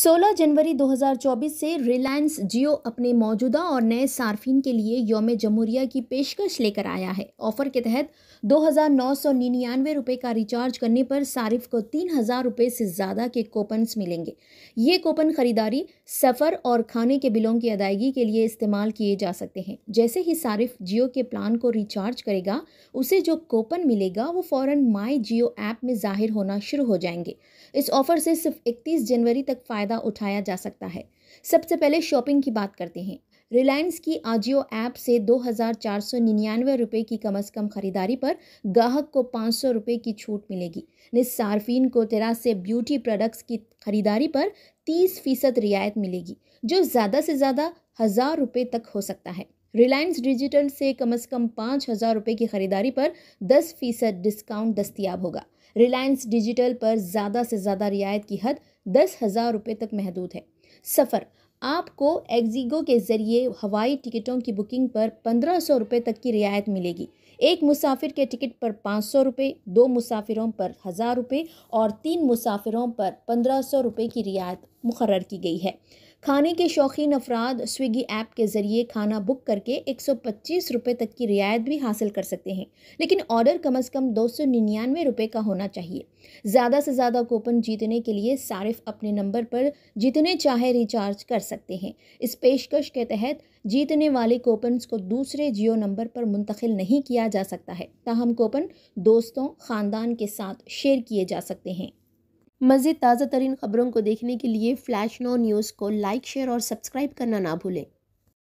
16 जनवरी 2024 से रिलायंस जियो अपने मौजूदा और नए सार्फिन के लिए योम जमहूरिया की पेशकश लेकर आया है ऑफर के तहत दो हज़ार रुपये का रिचार्ज करने पर सार्फ को तीन हज़ार रुपये से ज़्यादा के कोपन्स मिलेंगे ये कोपन ख़रीदारी सफ़र और खाने के बिलों की अदायगी के लिए इस्तेमाल किए जा सकते हैं जैसे ही सार्फ़ जियो के प्लान को रिचार्ज करेगा उसे जो कोपन मिलेगा वो फ़ौर माई जियो ऐप में ज़ाहिर होना शुरू हो जाएंगे इस ऑफ़र से सिर्फ इकतीस जनवरी तक फ़ायदा फ़ायदा उठाया जा सकता है सबसे पहले शॉपिंग की बात करते हैं रिलायंस की आजियो ऐप से दो हज़ार चार सौ निन्यानवे रुपये की कम से कम खरीदारी पर ग्राहक को पाँच सौ रुपये की छूट मिलेगी निस्सारफिन को तेरह से ब्यूटी प्रोडक्ट्स की खरीदारी पर तीस फीसद रियायत मिलेगी जो ज़्यादा से ज़्यादा हज़ार रुपये तक हो सकता है रिलायंस डिजिटल से कम से कम पाँच हज़ार रुपये की खरीदारी पर दस फीसद डिस्काउंट दस्तियाब होगा रिलायंस डिजिटल पर ज़्यादा से ज़्यादा रियायत की हद दस हज़ार रुपये तक महदूद है सफ़र आपको एग्जीगो के ज़रिए हवाई टिकटों की बुकिंग पर पंद्रह सौ रुपये तक की रियायत मिलेगी एक मुसाफिर के टिकट पर पाँच सौ रुपये दो मुसाफिरों पर हज़ार रुपये और तीन मुसाफिरों पर पंद्रह सौ रुपये की रियायत मुकर की गई है खाने के शौकीन अफराद स्विगी ऐप के ज़रिए खाना बुक करके एक सौ पच्चीस रुपये तक की रियायत भी हासिल कर सकते हैं लेकिन ऑर्डर कम अज़ कम दो सौ निन्यानवे रुपये का होना चाहिए ज़्यादा से ज़्यादा कूपन जीतने के लिए सारिफ अपने नंबर पर जितने चाहे रिचार्ज कर सकते हैं इस पेशकश के तहत जीतने वाले कोपन्स को दूसरे जियो नंबर पर मुंतकिल नहीं किया जा सकता है ताहम कोपन दोस्तों ख़ानदान के साथ शेयर किए जा सकते हैं मज़े ताज़ा तरीन खबरों को देखने के लिए फ्लैश नो न्यूज़ को लाइक शेयर और सब्सक्राइब करना ना भूलें